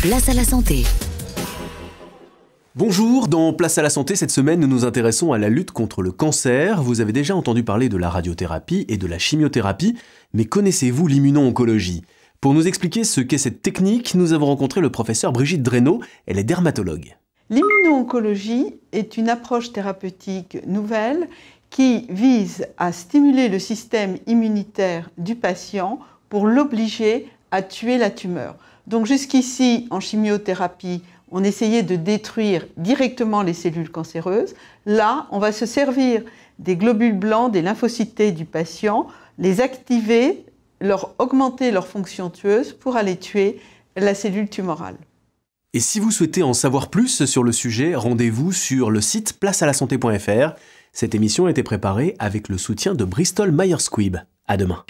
Place à la santé. Bonjour, dans Place à la santé, cette semaine nous nous intéressons à la lutte contre le cancer. Vous avez déjà entendu parler de la radiothérapie et de la chimiothérapie, mais connaissez-vous l'immuno-oncologie Pour nous expliquer ce qu'est cette technique, nous avons rencontré le professeur Brigitte Drenot, elle est dermatologue. L'immuno-oncologie est une approche thérapeutique nouvelle qui vise à stimuler le système immunitaire du patient pour l'obliger à tuer la tumeur. Donc jusqu'ici, en chimiothérapie, on essayait de détruire directement les cellules cancéreuses. Là, on va se servir des globules blancs, des lymphocytes du patient, les activer, leur augmenter leur fonction tueuse pour aller tuer la cellule tumorale. Et si vous souhaitez en savoir plus sur le sujet, rendez-vous sur le site placealasanté.fr. Cette émission a été préparée avec le soutien de Bristol Myers Squibb. À demain.